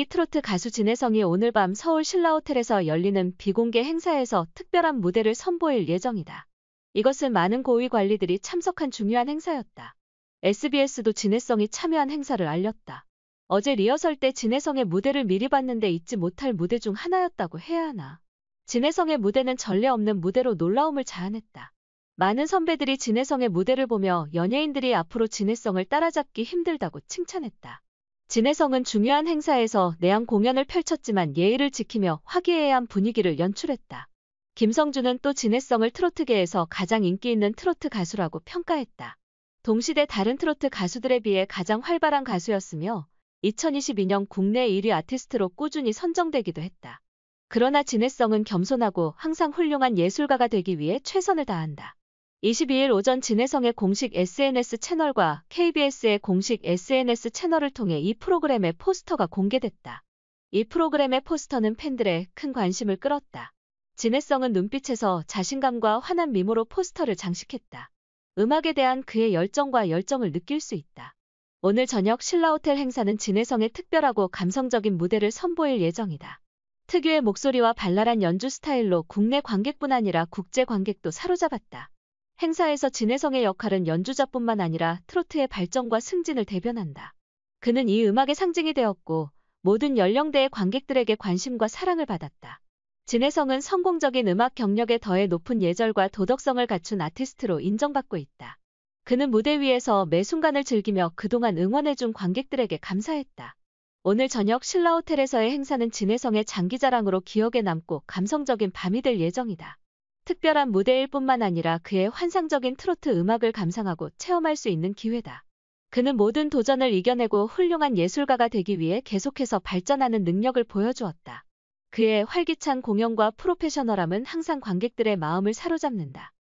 이 트로트 가수 진혜성이 오늘 밤 서울 신라호텔에서 열리는 비공개 행사에서 특별한 무대를 선보일 예정이다. 이것은 많은 고위 관리들이 참석한 중요한 행사였다. SBS도 진해성이 참여한 행사를 알렸다. 어제 리허설 때 진해성의 무대를 미리 봤는데 잊지 못할 무대 중 하나였다고 해야 하나. 진해성의 무대는 전례 없는 무대로 놀라움을 자아냈다. 많은 선배들이 진해성의 무대를 보며 연예인들이 앞으로 진해성을 따라잡기 힘들다고 칭찬했다. 진해성은 중요한 행사에서 내한 공연을 펼쳤지만 예의를 지키며 화기애애한 분위기를 연출했다. 김성준은 또 진해성을 트로트계에서 가장 인기 있는 트로트 가수라고 평가했다. 동시대 다른 트로트 가수들에 비해 가장 활발한 가수였으며 2022년 국내 1위 아티스트로 꾸준히 선정되기도 했다. 그러나 진해성은 겸손하고 항상 훌륭한 예술가가 되기 위해 최선을 다한다. 22일 오전 진해성의 공식 SNS 채널과 KBS의 공식 SNS 채널을 통해 이 프로그램의 포스터가 공개됐다. 이 프로그램의 포스터는 팬들의 큰 관심을 끌었다. 진해성은 눈빛에서 자신감과 환한 미모로 포스터를 장식했다. 음악에 대한 그의 열정과 열정을 느낄 수 있다. 오늘 저녁 신라호텔 행사는 진해성의 특별하고 감성적인 무대를 선보일 예정이다. 특유의 목소리와 발랄한 연주 스타일로 국내 관객뿐 아니라 국제 관객도 사로잡았다. 행사에서 진혜성의 역할은 연주자뿐만 아니라 트로트의 발전과 승진을 대변한다. 그는 이 음악의 상징이 되었고 모든 연령대의 관객들에게 관심과 사랑을 받았다. 진혜성은 성공적인 음악 경력에 더해 높은 예절과 도덕성을 갖춘 아티스트로 인정받고 있다. 그는 무대 위에서 매 순간을 즐기며 그동안 응원해준 관객들에게 감사했다. 오늘 저녁 신라호텔에서의 행사는 진혜성의 장기자랑으로 기억에 남고 감성적인 밤이 될 예정이다. 특별한 무대일 뿐만 아니라 그의 환상적인 트로트 음악을 감상하고 체험할 수 있는 기회다. 그는 모든 도전을 이겨내고 훌륭한 예술가가 되기 위해 계속해서 발전하는 능력을 보여주었다. 그의 활기찬 공연과 프로페셔널함은 항상 관객들의 마음을 사로잡는다.